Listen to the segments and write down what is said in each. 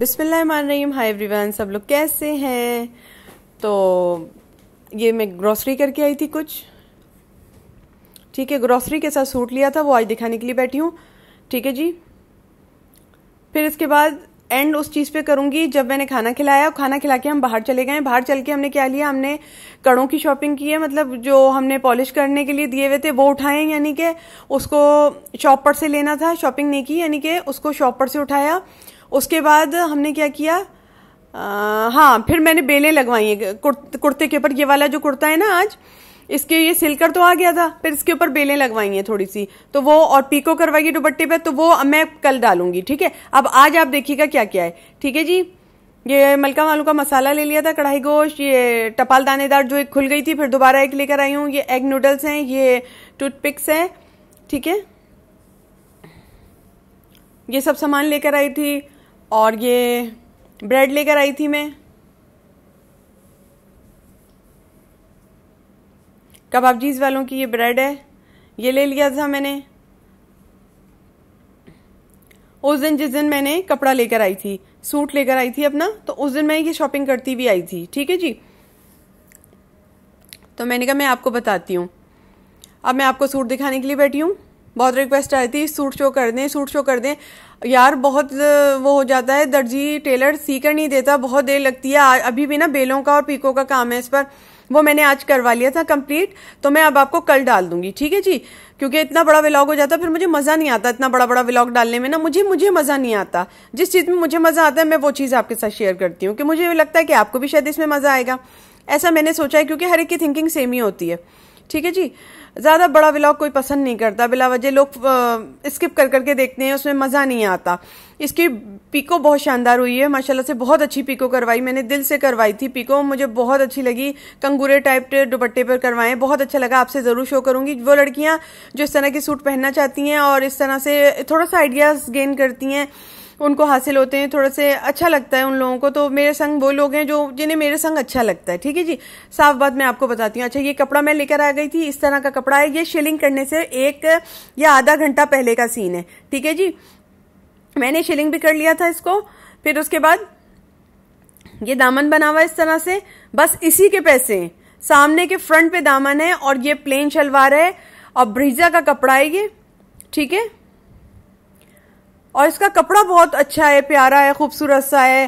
बिस्मिल्लाम hi everyone सब लोग कैसे हैं तो ये मैं ग्रॉसरी करके आई थी कुछ ठीक है ग्रॉसरी के साथ सूट लिया था वो आज दिखाने के लिए बैठी हूँ ठीक है जी फिर इसके बाद एंड उस चीज़ पे करूँगी जब मैंने खाना खिलाया खाना खिला के हम बाहर चले गए बाहर चल के हमने क्या लिया हमने कड़ों की शॉपिंग की है मतलब जो हमने पॉलिश करने के लिए दिए हुए थे वो उठाए यानी कि उसको शॉप पर से लेना था शॉपिंग नहीं की यानी कि उसको शॉप पर से उठाया उसके बाद हमने क्या किया आ, हाँ फिर मैंने बेलें लगवाई हैं कुर्ते के ऊपर ये वाला जो कुर्ता है ना आज इसके ये सिलकर तो आ गया था फिर इसके ऊपर बेलें लगवाई हैं थोड़ी सी तो वो और पीको करवाई दुबट्टे दुपट्टे पे तो वो मैं कल डालूंगी ठीक है अब आज आप देखिएगा क्या क्या है ठीक है जी ये मलका वालू का मसाला ले लिया था कढ़ाई गोश्त ये टपाल दानेदार जो एक खुल गई थी फिर दोबारा एक लेकर आई हूँ ये एग नूडल्स हैं ये टूथपिक्स है ठीक है ये सब सामान लेकर आई थी और ये ब्रेड लेकर आई थी मैं कबाब चीज़ वालों की ये ब्रेड है ये ले लिया था मैंने उस दिन जिस दिन मैंने कपड़ा लेकर आई थी सूट लेकर आई थी अपना तो उस दिन मैं ये शॉपिंग करती हुई आई थी ठीक है जी तो मैंने कहा मैं आपको बताती हूँ अब मैं आपको सूट दिखाने के लिए बैठी हूँ बहुत रिक्वेस्ट आई थी सूट शो कर दें सूट शो कर दें यार बहुत वो हो जाता है दर्जी टेलर सीकर नहीं देता बहुत देर लगती है अभी भी ना बेलों का और पीको का काम है इस पर वो मैंने आज करवा लिया था कंप्लीट तो मैं अब आपको कल डाल दूंगी ठीक है जी क्योंकि इतना बड़ा व्लॉग हो जाता है फिर मुझे मज़ा नहीं आता इतना बड़ा बड़ा व्लॉग डालने में ना मुझे मुझे मज़ा नहीं आता जिस चीज़ में मुझे मज़ा आता है मैं वो चीज़ आपके साथ शेयर करती हूँ कि मुझे लगता है कि आपको भी शायद इसमें मज़ा आएगा ऐसा मैंने सोचा है क्योंकि हर एक की थिंकिंग सेम ही होती है ठीक है जी ज़्यादा बड़ा ब्लॉग कोई पसंद नहीं करता बिला वजह लोग स्किप कर करके देखते हैं उसमें मज़ा नहीं आता इसकी पीको बहुत शानदार हुई है माशाल्लाह से बहुत अच्छी पीको करवाई मैंने दिल से करवाई थी पीको मुझे बहुत अच्छी लगी कंगूरे टाइप के दुपट्टे पर करवाएं बहुत अच्छा लगा आपसे ज़रूर शो करूंगी वो लड़कियां जो इस तरह के सूट पहनना चाहती हैं और इस तरह से थोड़ा सा आइडियाज़ गेन करती हैं उनको हासिल होते हैं थोड़ा से अच्छा लगता है उन लोगों को तो मेरे संग वो लोग हैं जो जिन्हें मेरे संग अच्छा लगता है ठीक है जी साफ बात मैं आपको बताती हूँ अच्छा ये कपड़ा मैं लेकर आ गई थी इस तरह का कपड़ा है ये शिलिंग करने से एक या आधा घंटा पहले का सीन है ठीक है जी मैंने शिलिंग भी कर लिया था इसको फिर उसके बाद ये दामन बना हुआ इस तरह से बस इसी के पैसे सामने के फ्रंट पे दामन है और ये प्लेन शलवार है और ब्रिजा का कपड़ा है ये ठीक है और इसका कपड़ा बहुत अच्छा है प्यारा है खूबसूरत सा है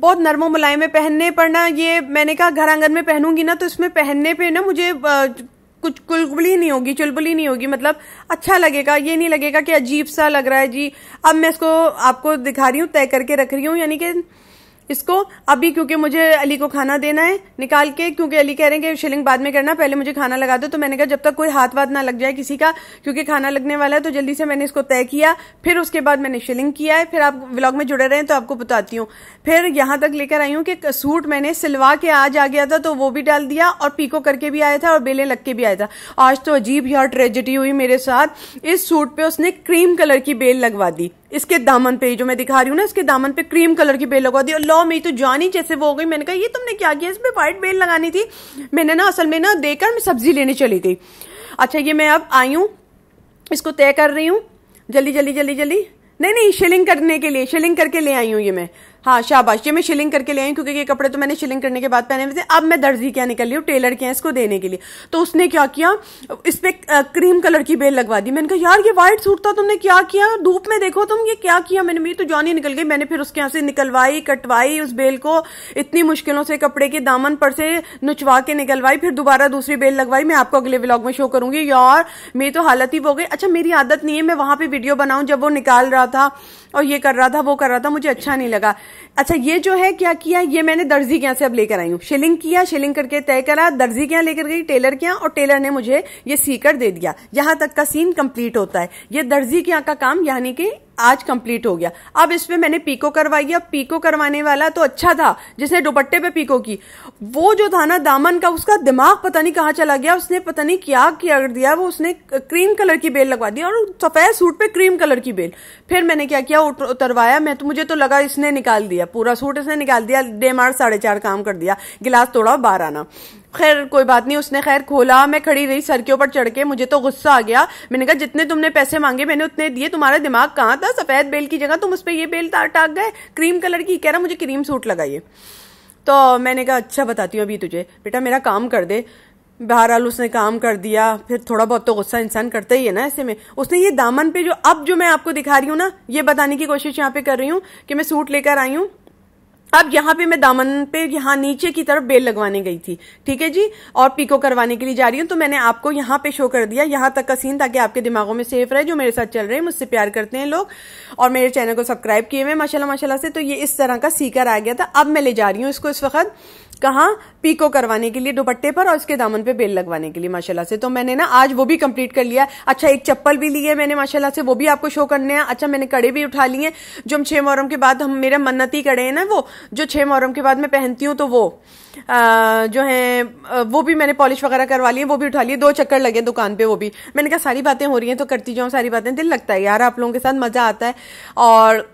बहुत नरमो मुलायम है पहनने पर ना ये मैंने कहा घर आंगन में पहनूंगी ना तो इसमें पहनने पे ना मुझे कुछ कुलबुली नहीं होगी चुलबुली नहीं होगी मतलब अच्छा लगेगा ये नहीं लगेगा कि अजीब सा लग रहा है जी अब मैं इसको आपको दिखा रही हूँ तय करके रख रही हूँ यानी कि इसको अभी क्योंकि मुझे अली को खाना देना है निकाल के क्योंकि अली कह रहे हैं कि शिलिंग बाद में करना पहले मुझे खाना लगा दो तो मैंने कहा जब तक कोई हाथ वाथ ना लग जाए किसी का क्योंकि खाना लगने वाला है तो जल्दी से मैंने इसको तय किया फिर उसके बाद मैंने शिलिंग किया है फिर आप व्लॉग में जुड़े रहे तो आपको बताती हूँ फिर यहां तक लेकर आई हूँ कि सूट मैंने सिलवा के आज आ गया था तो वो भी डाल दिया और पीको करके भी आया था और बेले लग के भी आया था आज तो अजीब यार ट्रेजिडी हुई मेरे साथ इस सूट पे उसने क्रीम कलर की बेल लगवा दी इसके दामन पे जो मैं दिखा रही हूँ ना इसके दामन पे क्रीम कलर की बेल लगा दी और लॉ मेरी तो जानी जैसे वो हो गई मैंने कहा ये तुमने क्या किया इसमें व्हाइट बेल लगानी थी मैंने ना असल में ना देकर मैं सब्जी लेने चली गई अच्छा ये मैं अब आई हूँ इसको तय कर रही हूँ जल्दी जल्दी जल्दी जल्दी नहीं नहीं शेलिंग करने के लिए शेलिंग करके ले आई हूँ ये मैं हाँ शाबाश ये मैं शिलिंग करके ले आई क्योंकि ये कपड़े तो मैंने शिलिंग करने के बाद पहने हुए थे अब मैं दर्जी क्या निकल रही हूँ टेलर के हैं इसको देने के लिए तो उसने क्या किया इस पर क्रीम कलर की बेल लगवा दी मैंने कहा यार ये व्हाइट सूट था तुमने क्या किया धूप में देखो तुम ये क्या किया मैंने मेरी तो ही निकल गई मैंने फिर उसके यहाँ से निकलवाई कटवाई उस बेल को इतनी मुश्किलों से कपड़े के दामन पर से नुचवा के निकलवाई फिर दोबारा दूसरी बेल लगवाई मैं आपको अगले व्लॉग में शो करूंगी यार मेरी तो हालत ही हो गई अच्छा मेरी आदत नहीं है मैं वहां पर वीडियो बनाऊं जब वो निकाल रहा था और ये कर रहा था वो कर रहा था मुझे अच्छा नहीं लगा अच्छा ये जो है क्या किया ये मैंने दर्जी के से अब लेकर आई हूँ शिलिंग किया शिलिंग करके तय करा दर्जी के लेकर गई टेलर के और टेलर ने मुझे ये सीकर दे दिया यहाँ तक का सीन कंप्लीट होता है ये दर्जी के का काम यानी कि आज कंप्लीट हो गया अब इसमें मैंने पीको करवाई अब पीको करवाने वाला तो अच्छा था जिसने दुपट्टे पे पीको की वो जो था ना दामन का उसका दिमाग पता नहीं कहाँ चला गया उसने पता नहीं क्या किया कर दिया वो उसने क्रीम कलर की बेल लगवा दी और सफेद सूट पे क्रीम कलर की बेल फिर मैंने क्या किया उतरवाया मैं तो मुझे तो लगा इसने निकाल दिया पूरा सूट इसने निकाल दिया डेमार साढ़े चार काम कर दिया गिलास तोड़ा बार आना खैर कोई बात नहीं उसने खैर खोला मैं खड़ी रही सर के ऊपर चढ़ के मुझे तो गुस्सा आ गया मैंने कहा जितने तुमने पैसे मांगे मैंने उतने दिए तुम्हारा दिमाग कहाँ था सफ़ेद बेल की जगह तुम उस पर ये बेल टाक गए क्रीम कलर की कह रहा मुझे क्रीम सूट लगाइए तो मैंने कहा अच्छा बताती हूँ अभी तुझे बेटा मेरा काम कर दे बहरहाल उसने काम कर दिया फिर थोड़ा बहुत तो गुस्सा इंसान करता ही है ना ऐसे में उसने ये दामन पे जो अब जो मैं आपको दिखा रही हूँ ना ये बताने की कोशिश यहाँ पे कर रही हूँ कि मैं सूट लेकर आई हूँ अब यहाँ पे मैं दामन पे यहाँ नीचे की तरफ बेल लगवाने गई थी ठीक है जी और पीको करवाने के लिए जा रही हूँ तो मैंने आपको यहाँ पे शो कर दिया यहाँ तक का सीन ताकि आपके दिमागों में सेफ रहे जो मेरे साथ चल रहे हैं मुझसे प्यार करते हैं लोग और मेरे चैनल को सब्सक्राइब किए हुए माशाल्लाह माशाल्लाह से तो ये इस तरह का सीकर आ गया था अब मैं ले जा रही हूँ इसको इस वक्त कहाँ पीको करवाने के लिए दुपट्टे पर और उसके दामन पे बेल लगवाने के लिए माशाल्लाह से तो मैंने ना आज वो भी कंप्लीट कर लिया अच्छा एक चप्पल भी ली है मैंने माशाल्लाह से वो भी आपको शो करने हैं अच्छा मैंने कड़े भी उठा लिए जो हम छः मुहर्रम के बाद हम मेरे मन्नती कड़े हैं ना वो जो छः मोहरम के बाद मैं पहनती हूँ तो वो आ, जो है वो भी मैंने पॉलिश वगैरह करवा लिए वो भी उठा लिए दो चक्कर लगे दुकान पे वो भी मैंने कहा सारी बातें हो रही हैं तो करती जाऊँ सारी बातें दिल लगता है यार आप लोगों के साथ मज़ा आता है और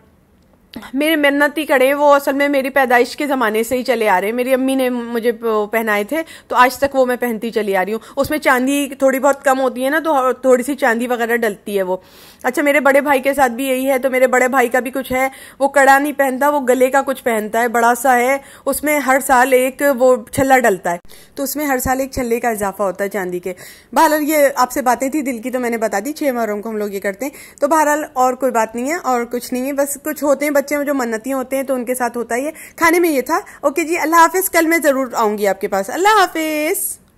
मेरे मेहनती कड़े वो असल में मेरी पैदाइश के ज़माने से ही चले आ रहे हैं मेरी अम्मी ने मुझे पहनाए थे तो आज तक वो मैं पहनती चली आ रही हूँ उसमें चांदी थोड़ी बहुत कम होती है ना तो थोड़ी सी चांदी वगैरह डलती है वो अच्छा मेरे बड़े भाई के साथ भी यही है तो मेरे बड़े भाई का भी कुछ है वो कड़ा नहीं पहनता वो गले का कुछ पहनता है बड़ा सा है उसमें हर साल एक वो छल्ला डलता है तो उसमें हर साल एक छल्ले का इजाफा होता है चांदी के बहरहाल ये आपसे बातें थी दिल की तो मैंने बता दी छः मरों को हम लोग ये करते हैं तो बहरहाल और कोई बात नहीं है और कुछ नहीं है बस कुछ होते हैं बच्चे जो मन्नतियाँ होते हैं तो उनके साथ होता ही है खाने में ये था ओके जी अल्लाह हाफिज़ कल मैं ज़रूर आऊँगी आपके पास अल्लाह हाफिज़